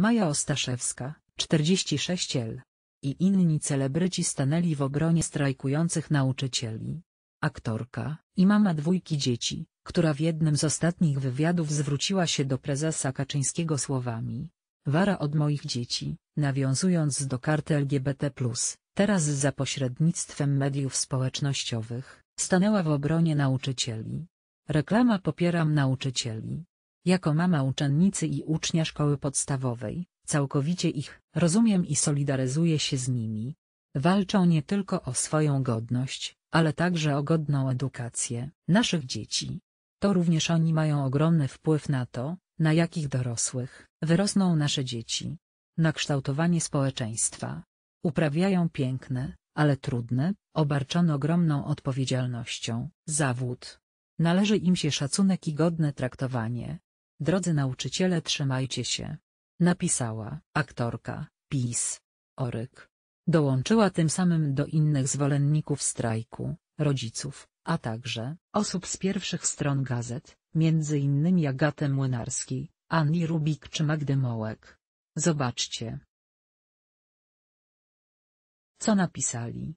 Maja Ostaszewska, 46 L. I inni celebryci stanęli w obronie strajkujących nauczycieli. Aktorka i mama dwójki dzieci, która w jednym z ostatnich wywiadów zwróciła się do prezesa Kaczyńskiego słowami Wara od moich dzieci, nawiązując do karty LGBT+, teraz za pośrednictwem mediów społecznościowych, stanęła w obronie nauczycieli. Reklama popieram nauczycieli. Jako mama uczennicy i ucznia szkoły podstawowej, całkowicie ich rozumiem i solidaryzuję się z nimi. Walczą nie tylko o swoją godność, ale także o godną edukację naszych dzieci. To również oni mają ogromny wpływ na to, na jakich dorosłych wyrosną nasze dzieci. Na kształtowanie społeczeństwa. Uprawiają piękne, ale trudne, obarczone ogromną odpowiedzialnością, zawód. Należy im się szacunek i godne traktowanie, Drodzy nauczyciele trzymajcie się. Napisała aktorka, PiS. Oryk. Dołączyła tym samym do innych zwolenników strajku, rodziców, a także osób z pierwszych stron gazet, między innymi Agatę Młynarski, Ani Rubik czy Magdy Mołek. Zobaczcie. Co napisali?